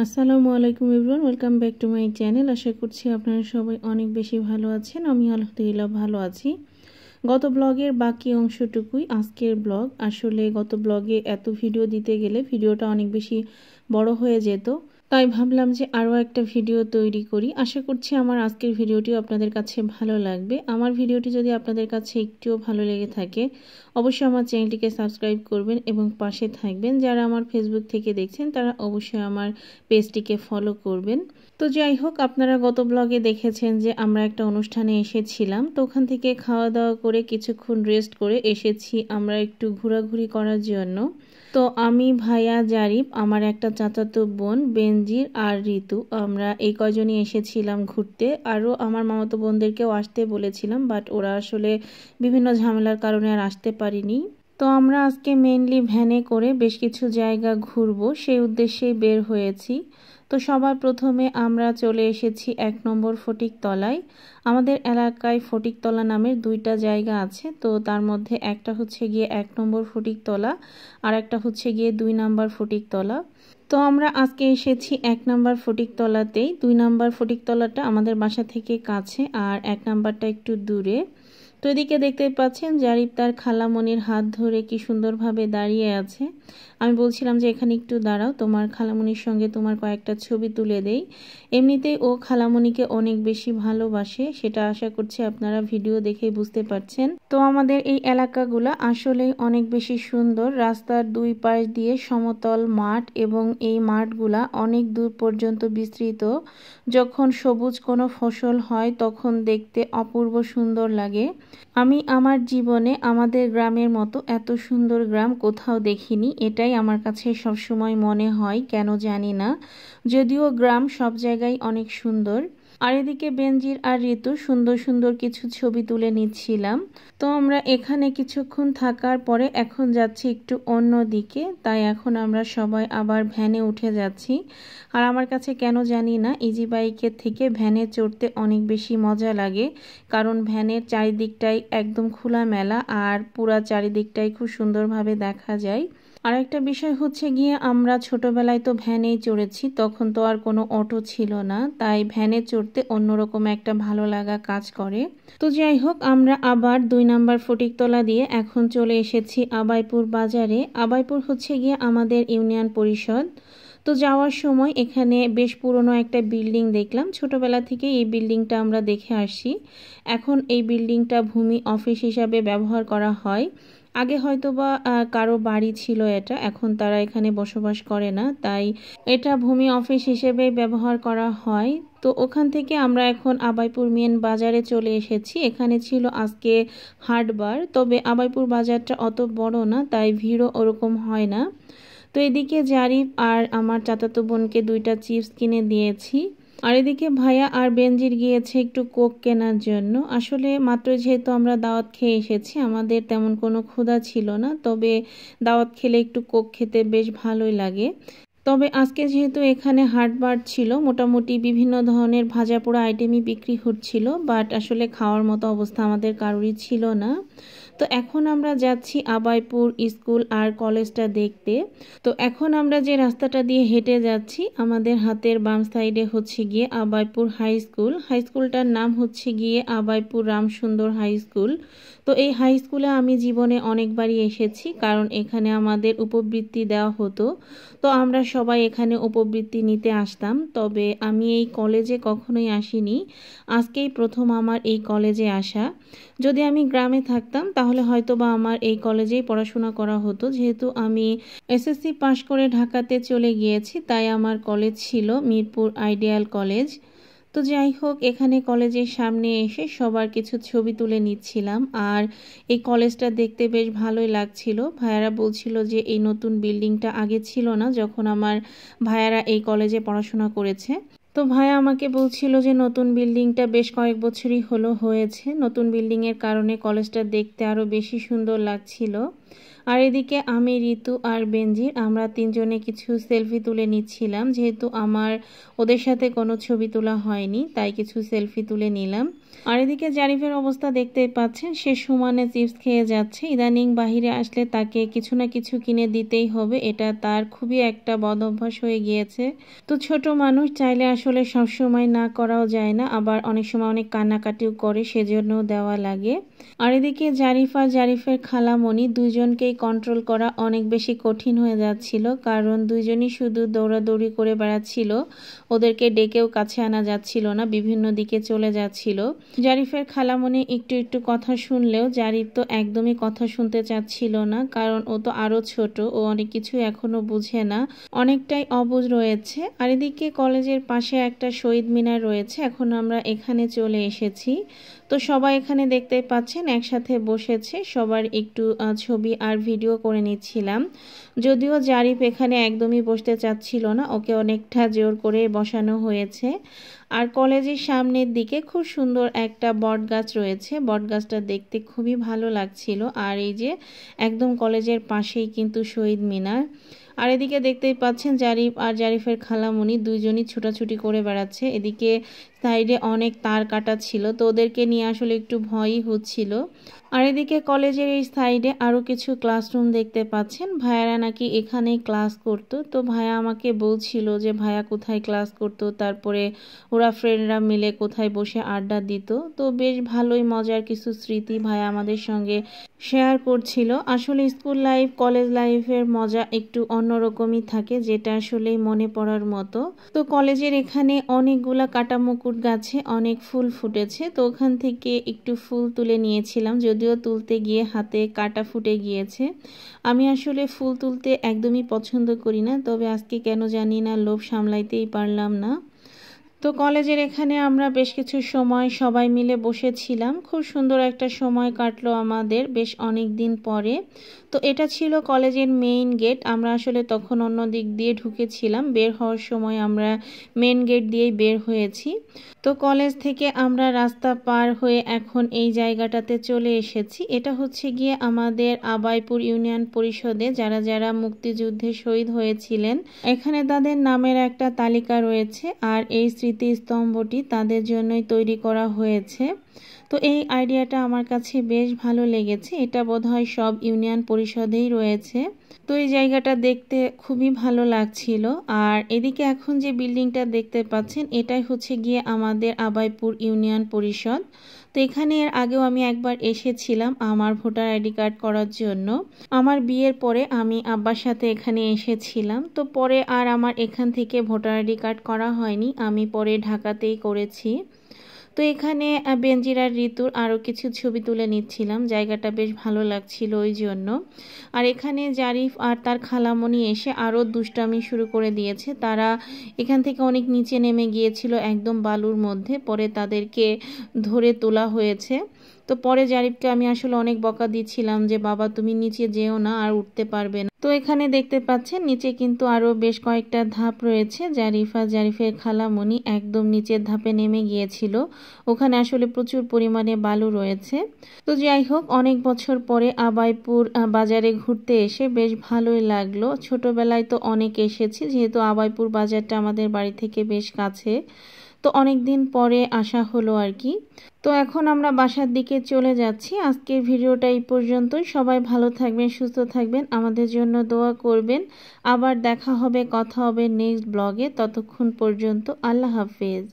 আসসালামু আলাইকুম ইবরান welcome back to my channel আশা করছি আপনারা সবাই অনেক বেশি ভালো আছেন আমি আলহামদুলিল্লাহ ভালো আছি গত ব্লগের বাকি অংশটুকুই আজকের ব্লগ আসলে গত ব্লগে এত ভিডিও দিতে গেলে ভিডিওটা অনেক বেশি বড় হয়ে যেত তাই ভাবলাম যে আরও একটা ভিডিও তৈরি করি আশা করছি আমার আজকের ভিডিওটিও আপনাদের কাছে ভালো লাগবে আমার ভিডিওটি যদি আপনাদের কাছে একটুও ভালো লেগে থাকে অবশ্যই আমার চ্যানেলটিকে সাবস্ক্রাইব করবেন এবং পাশে থাকবেন যারা আমার ফেসবুক থেকে দেখছেন তারা অবশ্যই আমার পেজটিকে ফলো করবেন তো যাই হোক আপনারা গত ব্লগে দেখেছেন যে আমরা একটা অনুষ্ঠানে এসেছিলাম তো ওখান থেকে খাওয়া দাওয়া করে কিছুক্ষণ রেস্ট করে এসেছি আমরা একটু ঘোরাঘুরি করার জন্য তো আমি ভাইয়া জারিফ আমার একটা চাচাতো বোন বেনজির আর ঋতু আমরা এই কজনই এসেছিলাম ঘুরতে আরও আমার মামাতো বোনদেরকেও আসতে বলেছিলাম বাট ওরা আসলে বিভিন্ন ঝামেলার কারণে আর আসতে পারিনি তো আমরা আজকে মেনলি ভ্যানে করে বেশ কিছু জায়গা ঘুরবো সেই উদ্দেশ্যেই বের হয়েছি তো সবার প্রথমে আমরা চলে এসেছি এক নম্বর তলায় আমাদের এলাকায় ফটিকতলা নামের দুইটা জায়গা আছে তো তার মধ্যে একটা হচ্ছে গিয়ে এক নম্বর তলা আর একটা হচ্ছে গিয়ে দুই নম্বর তলা তো আমরা আজকে এসেছি এক নাম্বার তলাতেই দুই নাম্বার তলাটা আমাদের বাসা থেকে কাছে আর এক নাম্বারটা একটু দূরে তো এদিকে দেখতে পাচ্ছেন জারিফ তার খালামনির হাত ধরে কি সুন্দরভাবে দাঁড়িয়ে আছে আমি বলছিলাম যে এখানে একটু দাঁড়াও তোমার খালামনির সঙ্গে তোমার কয়েকটা ছবি তুলে দেই এমনিতেই ও খালামনিকে অনেক বেশি ভালোবাসে সেটা আশা করছি আপনারা ভিডিও দেখে বুঝতে পারছেন তো আমাদের এই এলাকাগুলো আসলেই অনেক বেশি সুন্দর রাস্তার দুই পাশ দিয়ে সমতল মাঠ এবং এই মাঠগুলা অনেক দূর পর্যন্ত বিস্তৃত যখন সবুজ কোনো ফসল হয় তখন দেখতে অপূর্ব সুন্দর লাগে আমি আমার জীবনে আমাদের গ্রামের মতো এত সুন্দর গ্রাম কোথাও দেখিনি এটাই আমার কাছে সবসময় মনে হয় কেন জানি না যদিও গ্রাম সব জায়গায় অনেক সুন্দর আর এদিকে বেনজির আর ঋতু সুন্দর সুন্দর কিছু ছবি তুলে নিচ্ছিলাম তো আমরা এখানে কিছুক্ষণ থাকার পরে এখন যাচ্ছি একটু অন্য দিকে তাই এখন আমরা সবাই আবার ভ্যানে উঠে যাচ্ছি আর আমার কাছে কেন জানি না ইজি বাইকের থেকে ভ্যানে চড়তে অনেক বেশি মজা লাগে কারণ ভ্যানের চারিদিকটাই একদম খোলা মেলা আর পুরা চারিদিকটাই খুব সুন্দরভাবে দেখা যায় আর একটা বিষয় হচ্ছে গিয়ে আমরা ছোটবেলায় তো ভ্যানেই চড়েছি তখন তো আর কোনো অটো ছিল না তাই ভ্যানে চড়তে অন্যরকম একটা ভালো লাগা কাজ করে তো যাই হোক আমরা আবার দুই নাম্বার ফটিকতলা দিয়ে এখন চলে এসেছি আবাইপুর বাজারে আবাইপুর হচ্ছে গিয়ে আমাদের ইউনিয়ন পরিষদ তো যাওয়ার সময় এখানে বেশ পুরনো একটা বিল্ডিং দেখলাম ছোটবেলা থেকে এই বিল্ডিংটা আমরা দেখে আসি এখন এই বিল্ডিংটা ভূমি অফিস হিসাবে ব্যবহার করা হয় আগে হয়তো বা কারো বাড়ি ছিল এটা এখন তারা এখানে বসবাস করে না তাই এটা ভূমি অফিস হিসেবে ব্যবহার করা হয় তো ওখান থেকে আমরা এখন আবাইপুর মেন বাজারে চলে এসেছি এখানে ছিল আজকে হাটবার তবে আবাইপুর বাজারটা অত বড় না তাই ভিড়ও ওরকম হয় না তো এদিকে জারিফ আর আমার চাতাতো বোনকে দুইটা চিপস কিনে দিয়েছি আর এদিকে ভাইয়া আর বেনজির গিয়েছে একটু কোক কেনার জন্য আসলে মাত্র যেহেতু আমরা দাওয়াত খেয়ে এসেছি আমাদের তেমন কোনো ক্ষুধা ছিল না তবে দাওয়াত খেলে একটু কোক খেতে বেশ ভালোই লাগে তবে আজকে যেহেতু এখানে হাটবার ছিল মোটামুটি বিভিন্ন ধরনের ভাজা পোড়া আইটেমই বিক্রি হচ্ছিল বাট আসলে খাওয়ার মতো অবস্থা আমাদের কারোরই ছিল না তো এখন আমরা যাচ্ছি আবাইপুর স্কুল আর কলেজটা দেখতে তো এখন আমরা যে রাস্তাটা দিয়ে হেঁটে যাচ্ছি আমাদের হাতের বাম সাইডে হচ্ছে গিয়ে আবাইপুর হাই স্কুল হাই স্কুলটার নাম হচ্ছে গিয়ে আবাইপুর রামসুন্দর হাই স্কুল তো এই হাই স্কুলে আমি জীবনে অনেকবারই এসেছি কারণ এখানে আমাদের উপবৃত্তি দেওয়া হতো তো আমরা সবাই এখানে উপবৃত্তি নিতে আসতাম তবে আমি এই কলেজে কখনোই আসিনি আজকেই প্রথম আমার এই কলেজে আসা যদি আমি গ্রামে থাকতাম তাহলে তাহলে হয়তো বা আমার এই কলেজেই পড়াশোনা করা হতো যেহেতু আমি এসএসসি পাশ করে ঢাকাতে চলে গিয়েছি তাই আমার কলেজ ছিল মিরপুর আইডিয়াল কলেজ তো যাই হোক এখানে কলেজের সামনে এসে সবার কিছু ছবি তুলে নিচ্ছিলাম আর এই কলেজটা দেখতে বেশ ভালোই লাগছিল ভাইয়ারা বলছিল যে এই নতুন বিল্ডিংটা আগে ছিল না যখন আমার ভাইয়ারা এই কলেজে পড়াশোনা করেছে তো ভাই আমাকে বলছিল যে নতুন বিল্ডিংটা বেশ কয়েক বছরই হলো হয়েছে নতুন বিল্ডিংয়ের কারণে কলেজটা দেখতে আরও বেশি সুন্দর লাগছিল আর এদিকে আমি ঋতু আর বেঞ্জির আমরা তিনজনে কিছু সেলফি তুলে নিচ্ছিলাম যেহেতু আমার ওদের সাথে কোনো ছবি তোলা হয়নি তাই কিছু সেলফি তুলে নিলাম আর এদিকে জারিফের অবস্থা দেখতে পাচ্ছেন সে সমানে চিপস খেয়ে যাচ্ছে ইদানিং বাহিরে আসলে তাকে কিছু না কিছু কিনে দিতেই হবে এটা তার খুবই একটা বদ অভ্যাস হয়ে গিয়েছে তো ছোট মানুষ চাইলে আসলে সবসময় না করাও যায় না আবার অনেক সময় অনেক কান্নাকাটিও করে সেজন্য দেওয়া লাগে আর এদিকে জারিফা জারিফের খালামণি দুজনকেই কন্ট্রোল করা অনেক বেশি কঠিন হয়ে যাচ্ছিল কারণ দুজনই শুধু দৌড়াদৌড়ি করে বেড়াচ্ছিল ওদেরকে ডেকেও কাছে আনা যাচ্ছিল না বিভিন্ন দিকে চলে যাচ্ছিল জারিফের খালামণি একটু একটু কথা শুনলেও জারিফ তো একদমই কথা শুনতে চাচ্ছিল না কারণ ও তো আরও ছোট ও অনেক কিছু এখনও বুঝে না অনেকটাই অবুজ রয়েছে আর এদিকে কলেজের পাশে একটা শহীদ মিনার রয়েছে এখন আমরা এখানে চলে এসেছি তো সবাই এখানে দেখতে পাচ্ছেন একসাথে বসেছে সবার একটু ছবি আর ভিডিও করে নিচ্ছিলাম যদিও জারিফ এখানে একদমই বসতে চাচ্ছিল না ওকে অনেকটা জোর করে বসানো হয়েছে আর কলেজের সামনের দিকে খুব সুন্দর একটা বটগাছ রয়েছে বটগাছটা দেখতে খুবই ভালো লাগছিল আর এই যে একদম কলেজের পাশেই কিন্তু শহীদ মিনার আর এদিকে দেখতেই পাচ্ছেন জারিফ আর জারিফের খালামণি দুইজনই ছোটাছুটি করে বেড়াচ্ছে এদিকে সাইডে অনেক তার কাটা ছিল তো ওদেরকে নিয়ে আসলে একটু ভয়ই হচ্ছিল আর এদিকে কলেজের এই সাইডে আরও কিছু ক্লাসরুম দেখতে পাচ্ছেন ভাইয়ারা নাকি এখানেই ক্লাস করতো তো ভাইয়া আমাকে বলছিল যে ভাইয়া কোথায় ক্লাস করতো তারপরে ওরা ফ্রেন্ডরা মিলে কোথায় বসে আড্ডা দিত তো বেশ ভালোই মজার কিছু স্মৃতি ভাইয়া আমাদের সঙ্গে শেয়ার করছিল আসলে স্কুল লাইফ কলেজ লাইফের মজা একটু অন্য অন্যরকমই থাকে যেটা আসলেই মনে পড়ার মতো তো কলেজের এখানে অনেকগুলা কাটা মুকুট গাছে অনেক ফুল ফুটেছে তো ওখান থেকে একটু ফুল তুলে নিয়েছিলাম যদিও তুলতে গিয়ে হাতে কাটা ফুটে গিয়েছে আমি আসলে ফুল তুলতে একদমই পছন্দ করি না তবে আজকে কেন জানি না লোভ সামলাইতেই পারলাম না তো কলেজের এখানে আমরা বেশ কিছু সময় সবাই মিলে বসেছিলাম খুব সুন্দর একটা সময় কাটলো আমাদের বেশ অনেক দিন পরে তো এটা ছিল কলেজের মেইন গেট আমরা আসলে তখন অন্য দিক দিয়ে ঢুকেছিলাম বের হওয়ার সময় আমরা মেন গেট দিয়েই বের হয়েছি তো কলেজ থেকে আমরা রাস্তা পার হয়ে এখন এই জায়গাটাতে চলে এসেছি এটা হচ্ছে গিয়ে আমাদের আবাইপুর ইউনিয়ন পরিষদে যারা যারা মুক্তিযুদ্ধে শহীদ হয়েছিলেন এখানে তাদের নামের একটা তালিকা রয়েছে আর এই স্মৃতি স্মৃতিস্তম্ভটি তাদের জন্যই তৈরি করা হয়েছে তো এই আইডিয়াটা আমার কাছে বেশ ভালো লেগেছে এটা বোধহয় সব ইউনিয়ন পরিষদেই রয়েছে তো এই জায়গাটা দেখতে খুবই ভালো লাগছিল আর এদিকে এখন যে বিল্ডিংটা দেখতে পাচ্ছেন এটাই হচ্ছে গিয়ে আমাদের আবাইপুর ইউনিয়ন পরিষদ তো এখানে এর আগেও আমি একবার এসেছিলাম আমার ভোটার আইডি কার্ড করার জন্য আমার বিয়ের পরে আমি আব্বার সাথে এখানে এসেছিলাম তো পরে আর আমার এখান থেকে ভোটার আইডি কার্ড করা হয়নি আমি পরে ঢাকাতেই করেছি তো এখানে বেঞ্জিরার ঋতুর আরও কিছু ছবি তুলে নিচ্ছিলাম জায়গাটা বেশ ভালো লাগছিল ওই জন্য আর এখানে জারিফ আর তার খালামণি এসে আরও দুষ্টামি শুরু করে দিয়েছে তারা এখান থেকে অনেক নিচে নেমে গিয়েছিল একদম বালুর মধ্যে পরে তাদেরকে ধরে তোলা হয়েছে তো পরে জারিফকে আমি আসলে অনেক বকা দিচ্ছিলাম যে বাবা তুমি নিচে যেও না আর উঠতে পারবে না তো এখানে দেখতে পাচ্ছেন নিচে কিন্তু আরও বেশ কয়েকটা ধাপ রয়েছে জারিফা জারিফের খালামণি একদম নিচের ধাপে নেমে গিয়েছিল ওখানে আসলে প্রচুর পরিমাণে বালু রয়েছে তো যাই হোক অনেক বছর পরে আবাইপুর বাজারে ঘুরতে এসে বেশ ভালোই লাগলো ছোটবেলায় তো অনেক এসেছি যেহেতু আবাইপুর বাজারটা আমাদের বাড়ি থেকে বেশ কাছে তো অনেক দিন পরে আসা হলো আর কি তো এখন আমরা বাসার দিকে চলে যাচ্ছি আজকের ভিডিওটা এই পর্যন্তই সবাই ভালো থাকবেন সুস্থ থাকবেন আমাদের জন্য দোয়া করবেন আবার দেখা হবে কথা হবে নেক্সট ব্লগে ততক্ষণ পর্যন্ত আল্লাহ হাফেজ